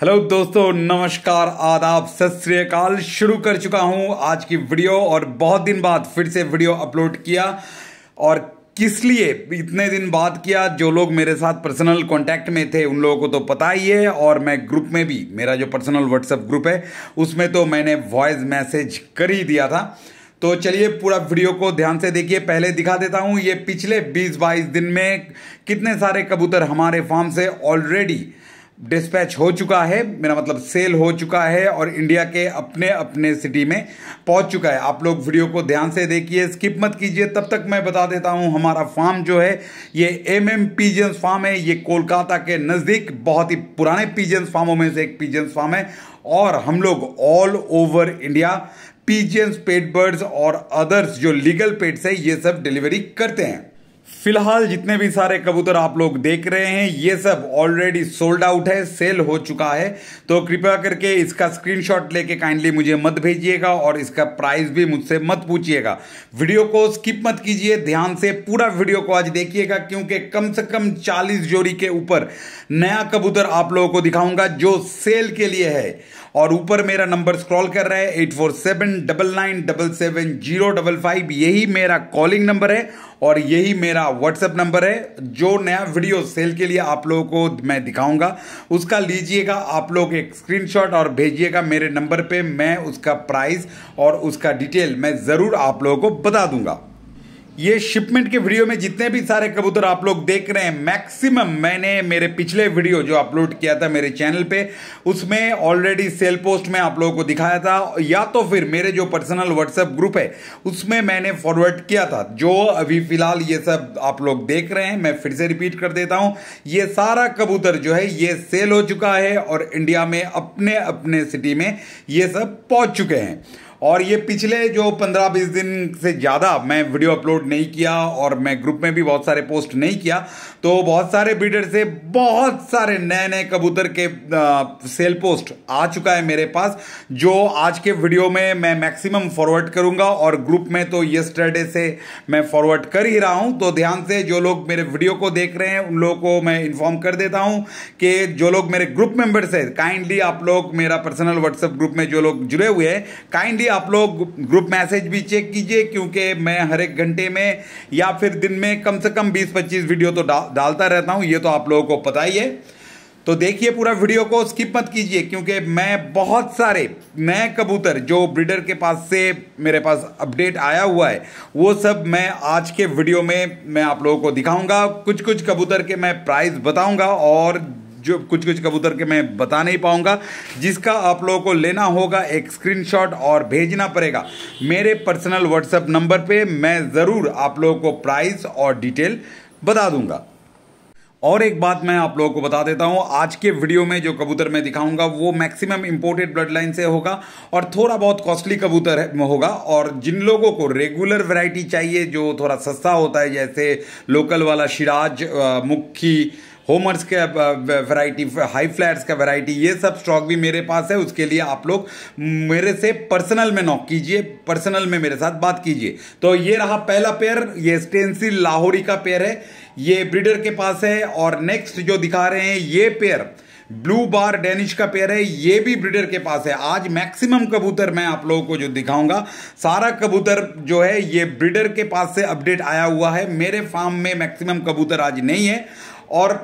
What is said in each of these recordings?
hello दोस्तों नमस्कार आदाब सत श्रीकाल शुरू कर चुका हूं आज की वीडियो और बहुत दिन बाद फिर से वीडियो अपलोड किया और किस लिए इतने दिन बाद किया जो लोग मेरे साथ पर्सनल कांटेक्ट में थे उन लोगों को तो पता ही है और मैं ग्रुप में भी मेरा जो पर्सनल व्हाट्सएप ग्रुप है उसमें तो मैंने वॉइस मैसेज कर ही दिया था तो चलिए पूरा वीडियो को ध्यान से देखिए पहले दिखा देता हूँ ये पिछले बीस बाईस दिन में कितने सारे कबूतर हमारे फार्म से ऑलरेडी डिस्पैच हो चुका है मेरा मतलब सेल हो चुका है और इंडिया के अपने अपने सिटी में पहुंच चुका है आप लोग वीडियो को ध्यान से देखिए स्किप मत कीजिए तब तक मैं बता देता हूं हमारा फार्म जो है ये एम एम पीजेंस फार्म है ये कोलकाता के नज़दीक बहुत ही पुराने पीजेंस फार्मों में से एक पीजेंस फार्म है और हम लोग all over India pigeons pet birds और अदर्स जो लीगल पेट्स है ये सब डिलीवरी करते हैं फिलहाल जितने भी सारे कबूतर आप लोग देख रहे हैं ये सब ऑलरेडी सोल्ड आउट है सेल हो चुका है तो कृपया करके इसका स्क्रीनशॉट लेके काइंडली मुझे मत भेजिएगा और इसका प्राइस भी मुझसे मत पूछिएगा वीडियो को स्किप मत कीजिए ध्यान से पूरा वीडियो को आज देखिएगा क्योंकि कम से कम 40 जोड़ी के ऊपर नया कबूतर आप लोगों को दिखाऊंगा जो सेल के लिए है और ऊपर मेरा नंबर स्क्रॉल कर रहा है eight four seven double nine double seven zero double five यही मेरा कॉलिंग नंबर है और यही मेरा व्हाट्सएप नंबर है जो नया वीडियो सेल के लिए आप लोगों को मैं दिखाऊंगा उसका लीजिएगा आप लोग एक स्क्रीनशॉट और भेजिएगा मेरे नंबर पे मैं उसका प्राइस और उसका डिटेल मैं ज़रूर आप लोगों को बता दूंगा ये शिपमेंट के वीडियो में जितने भी सारे कबूतर आप लोग देख रहे हैं मैक्सिमम मैंने मेरे पिछले वीडियो जो अपलोड किया था मेरे चैनल पे उसमें ऑलरेडी सेल पोस्ट में आप लोगों को दिखाया था या तो फिर मेरे जो पर्सनल व्हाट्सएप ग्रुप है उसमें मैंने फॉरवर्ड किया था जो अभी फिलहाल ये सब आप लोग देख रहे हैं मैं फिर से रिपीट कर देता हूँ ये सारा कबूतर जो है ये सेल हो चुका है और इंडिया में अपने अपने सिटी में ये सब पहुँच चुके हैं और ये पिछले जो पंद्रह बीस दिन से ज़्यादा मैं वीडियो अपलोड नहीं किया और मैं ग्रुप में भी बहुत सारे पोस्ट नहीं किया तो बहुत सारे ब्रीडर से बहुत सारे नए नए कबूतर के आ, सेल पोस्ट आ चुका है मेरे पास जो आज के वीडियो में मैं मैक्सिमम फॉरवर्ड करूंगा और ग्रुप में तो येस्टरडे से मैं फॉरवर्ड कर ही रहा हूं तो ध्यान से जो लोग मेरे वीडियो को देख रहे हैं उन लोगों को मैं इन्फॉर्म कर देता हूँ कि जो लोग मेरे ग्रुप मेंबर्स है काइंडली आप लोग मेरा पर्सनल व्हाट्सएप ग्रुप में जो लोग जुड़े हुए हैं काइंडली इसलिए आप लोग ग्रुप मैसेज भी चेक कीजिए क्योंकि मैं हर एक घंटे में या फिर दिन में कम से कम 20-25 वीडियो तो डा, डालता रहता हूँ ये तो आप लोगों को पता ही है तो देखिए पूरा वीडियो को स्किप मत कीजिए क्योंकि मैं बहुत सारे नए कबूतर जो ब्रीडर के पास से मेरे पास अपडेट आया हुआ है वो सब मैं आज के वीडियो में मैं आप लोगों को दिखाऊंगा कुछ कुछ कबूतर के मैं प्राइस बताऊंगा और जो कुछ कुछ कबूतर के मैं बता नहीं पाऊंगा जिसका आप लोगों को लेना होगा एक स्क्रीनशॉट और भेजना पड़ेगा मेरे पर्सनल व्हाट्सएप नंबर पे मैं ज़रूर आप लोगों को प्राइस और डिटेल बता दूंगा और एक बात मैं आप लोगों को बता देता हूं आज के वीडियो में जो कबूतर मैं दिखाऊंगा वो मैक्सिमम इंपोर्टेड ब्लड लाइन से होगा और थोड़ा बहुत कॉस्टली कबूतर होगा और जिन लोगों को रेगुलर वैरायटी चाहिए जो थोड़ा सस्ता होता है जैसे लोकल वाला शिराज मुक्की होमर्स के वैरायटी हाई फ्लैट्स का वैरायटी ये सब स्टॉक भी मेरे पास है उसके लिए आप लोग मेरे से पर्सनल में नॉक कीजिए पर्सनल में मेरे साथ बात कीजिए तो ये रहा पहला पेयर ये स्टेंसिल लाहौरी का पेयर है ये ब्रिडर के पास है और नेक्स्ट जो दिखा रहे हैं ये पेयर ब्लू बार डेनिश का पेयर है ये भी ब्रिडर के पास है आज मैक्सिमम कबूतर मैं आप लोगों को जो दिखाऊंगा सारा कबूतर जो है ये ब्रिडर के पास से अपडेट आया हुआ है मेरे फार्म में मैक्सिमम कबूतर आज नहीं है और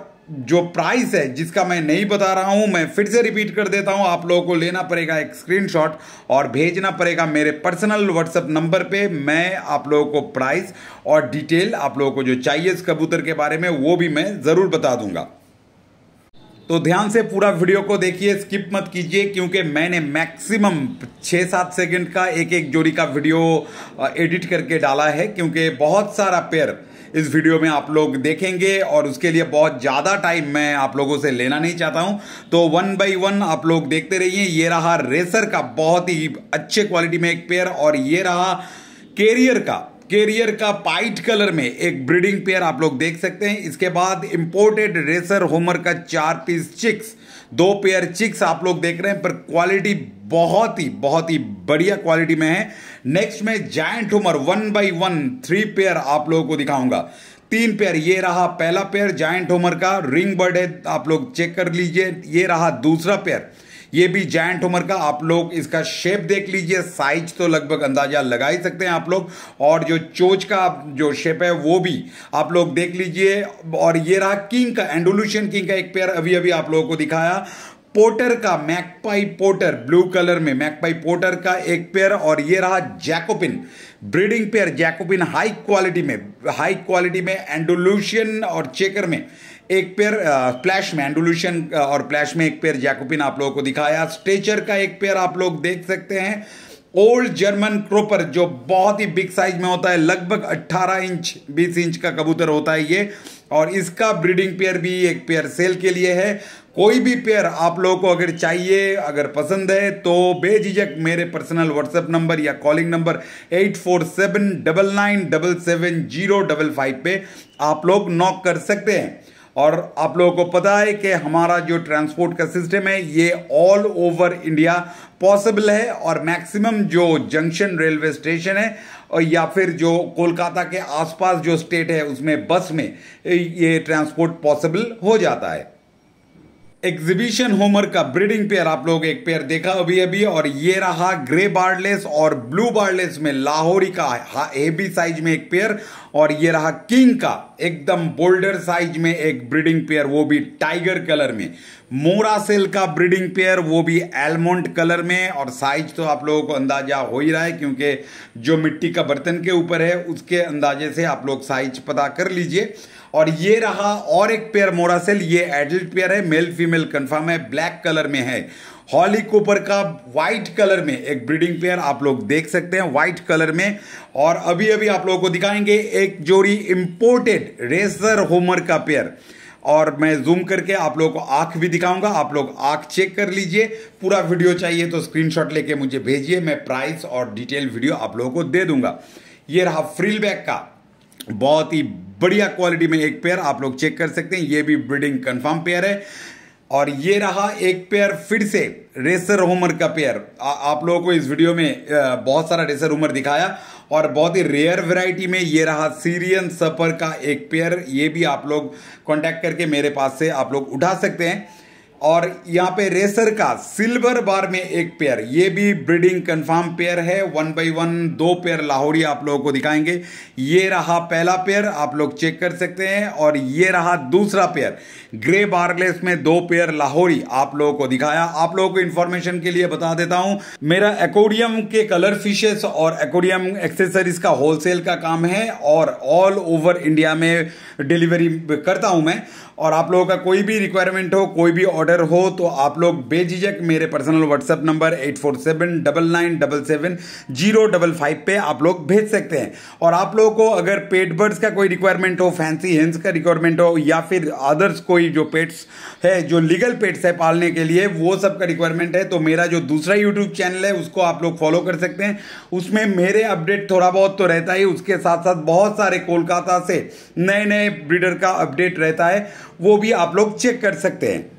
जो प्राइस है जिसका मैं नहीं बता रहा हूं मैं फिर से रिपीट कर देता हूं आप लोगों को लेना पड़ेगा एक स्क्रीनशॉट और भेजना पड़ेगा मेरे पर्सनल व्हाट्सएप नंबर पे मैं आप लोगों को प्राइस और डिटेल आप लोगों को जो चाहिए इस कबूतर के बारे में वो भी मैं ज़रूर बता दूंगा तो ध्यान से पूरा वीडियो को देखिए स्किप मत कीजिए क्योंकि मैंने मैक्सिमम छः सात सेकंड का एक एक जोड़ी का वीडियो एडिट करके डाला है क्योंकि बहुत सारा पेयर इस वीडियो में आप लोग देखेंगे और उसके लिए बहुत ज़्यादा टाइम मैं आप लोगों से लेना नहीं चाहता हूं तो वन बाई वन आप लोग देखते रहिए ये रहा रेसर का बहुत ही अच्छे क्वालिटी में एक पेयर और ये रहा कैरियर का कैरियर का पाइट कलर में एक ब्रीडिंग पेयर आप लोग देख सकते हैं इसके बाद इंपोर्टेड रेसर होमर का चार पीस चिक्स दो पेयर चिक्स आप लोग देख रहे हैं पर क्वालिटी बहुत ही बहुत ही बढ़िया क्वालिटी में है नेक्स्ट में giant homer one by one three pair आप लोगों को दिखाऊंगा तीन पेयर ये रहा पहला पेयर जायंट होमर का रिंग बर्ड है आप लोग चेक कर लीजिए ये रहा दूसरा पेयर ये भी जायंट होमर का आप लोग इसका शेप देख लीजिए साइज तो लगभग अंदाजा लगा ही सकते हैं आप लोग और जो चोच का जो शेप है वो भी आप लोग देख लीजिए और ये रहा किंग का एंडोल्यूशन किंग का एक पेयर अभी अभी आप लोगों को दिखाया पोर्टर का मैकपाई पोर्टर ब्लू कलर में मैकपाई पोर्टर का एक पेयर और ये रहा Jacobin breeding pair Jacobin high quality में हाई क्वालिटी में एंडोलूशियन और चेकर में एक पेयर प्लैश में एंडोलूशन और प्लैश में एक पेयर जैकोपिन आप लोगों को दिखाया स्टेचर का एक पेयर आप लोग देख सकते हैं ओल्ड जर्मन क्रोपर जो बहुत ही बिग साइज में होता है लगभग 18 इंच 20 इंच का कबूतर होता है ये और इसका ब्रीडिंग पेयर भी एक पेयर सेल के लिए है कोई भी पेयर आप लोगों को अगर चाहिए अगर पसंद है तो बेझिझक मेरे पर्सनल व्हाट्सएप नंबर या calling number eight four seven double nine double seven zero double five पर आप लोग नॉक कर सकते हैं और आप लोगों को पता है कि हमारा जो ट्रांसपोर्ट का सिस्टम है ये ऑल ओवर इंडिया पॉसिबल है और मैक्सिमम जो जंक्शन रेलवे स्टेशन है और या फिर जो कोलकाता के आसपास जो स्टेट है उसमें बस में ये ट्रांसपोर्ट पॉसिबल हो जाता है एग्जीबिशन होमर का ब्रीडिंग पेयर आप लोग एक पेयर देखा अभी अभी और ये रहा ग्रे बार्डलेस और ब्लू बार्डलेस में लाहौरी का हेवी साइज में एक पेयर और ये रहा किंग का एकदम बोल्डर साइज में एक ब्रीडिंग पेयर वो भी टाइगर कलर में मोरा सेल का ब्रीडिंग पेयर वो भी एलमोंड कलर में और साइज तो आप लोगों को अंदाजा हो ही रहा है क्योंकि जो मिट्टी का बर्तन के ऊपर है उसके अंदाजे से आप लोग साइज पता कर लीजिए और ये रहा और एक पेयर मोरासेल ये एडल्ट पेयर है मेल फीमेल कंफर्म है ब्लैक कलर में है हॉली कूपर का व्हाइट कलर में एक ब्रीडिंग पेयर आप लोग देख सकते हैं व्हाइट कलर में और अभी अभी आप लोगों को दिखाएंगे एक जोड़ी इंपोर्टेड रेसर होमर का पेयर और मैं जूम करके आप लोगों को आंख भी दिखाऊंगा आप लोग आंख चेक कर लीजिए पूरा वीडियो चाहिए तो स्क्रीनशॉट लेके मुझे भेजिए मैं प्राइस और डिटेल वीडियो आप लोगों को दे दूंगा ये रहा फ्रिल बैग का बहुत ही बढ़िया क्वालिटी में एक पेयर आप लोग चेक कर सकते हैं ये भी ब्रीडिंग कन्फर्म पेयर है और ये रहा एक पेयर फिर से रेसर होमर का पेयर आप लोगों को इस वीडियो में बहुत सारा रेसर होमर दिखाया और बहुत ही रेयर वैरायटी में ये रहा सीरियन सफर का एक पेयर ये भी आप लोग कांटेक्ट करके मेरे पास से आप लोग उठा सकते हैं और यहाँ पे रेसर का सिल्वर बार में एक पेयर ये भी ब्रीडिंग कंफर्म पेयर है वन बाई वन दो पेयर लाहौरी आप लोगों को दिखाएंगे ये रहा पहला पेयर आप लोग चेक कर सकते हैं और ये रहा दूसरा पेयर ग्रे बारलेस में दो पेयर लाहौरी आप लोगों को दिखाया आप लोगों को इन्फॉर्मेशन के लिए बता देता हूँ मेरा एकोडियम के कलर फिशेस और एकोडियम एक्सेसरीज का होलसेल का काम है और ऑल ओवर इंडिया में डिलीवरी करता हूं मैं और आप लोगों का कोई भी रिक्वायरमेंट हो कोई भी ऑर्डर हो तो आप लोग बेझिझक मेरे personal WhatsApp number eight four seven double nine double seven zero double five पे आप लोग भेज सकते हैं और आप लोगों को अगर पेट बर्ड्स का कोई रिक्वायरमेंट हो फैंसी हेंस का रिक्वायरमेंट हो या फिर अदर्स कोई जो पेट्स है जो लीगल पेट्स है पालने के लिए वो सब का रिक्वायरमेंट है तो मेरा जो दूसरा यूट्यूब चैनल है उसको आप लोग फॉलो कर सकते हैं उसमें मेरे अपडेट थोड़ा बहुत तो रहता ही उसके साथ साथ बहुत सारे कोलकाता से नए नए ब्रीडर का अपडेट रहता है वो भी आप लोग चेक कर सकते हैं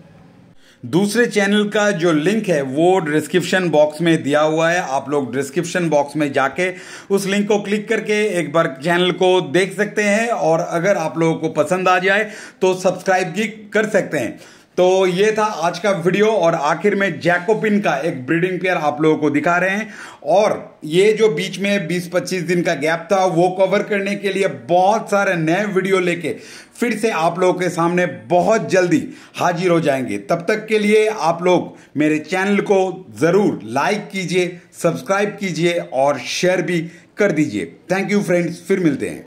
दूसरे चैनल का जो लिंक है वो डिस्क्रिप्शन बॉक्स में दिया हुआ है आप लोग डिस्क्रिप्शन बॉक्स में जाके उस लिंक को क्लिक करके एक बार चैनल को देख सकते हैं और अगर आप लोगों को पसंद आ जाए तो सब्सक्राइब भी कर सकते हैं तो ये था आज का वीडियो और आखिर में जैकोपिन का एक ब्रीडिंग पेयर आप लोगों को दिखा रहे हैं और ये जो बीच में 20-25 दिन का गैप था वो कवर करने के लिए बहुत सारे नए वीडियो लेके फिर से आप लोगों के सामने बहुत जल्दी हाजिर हो जाएंगे तब तक के लिए आप लोग मेरे चैनल को ज़रूर लाइक कीजिए सब्सक्राइब कीजिए और शेयर भी कर दीजिए थैंक यू फ्रेंड्स फिर मिलते हैं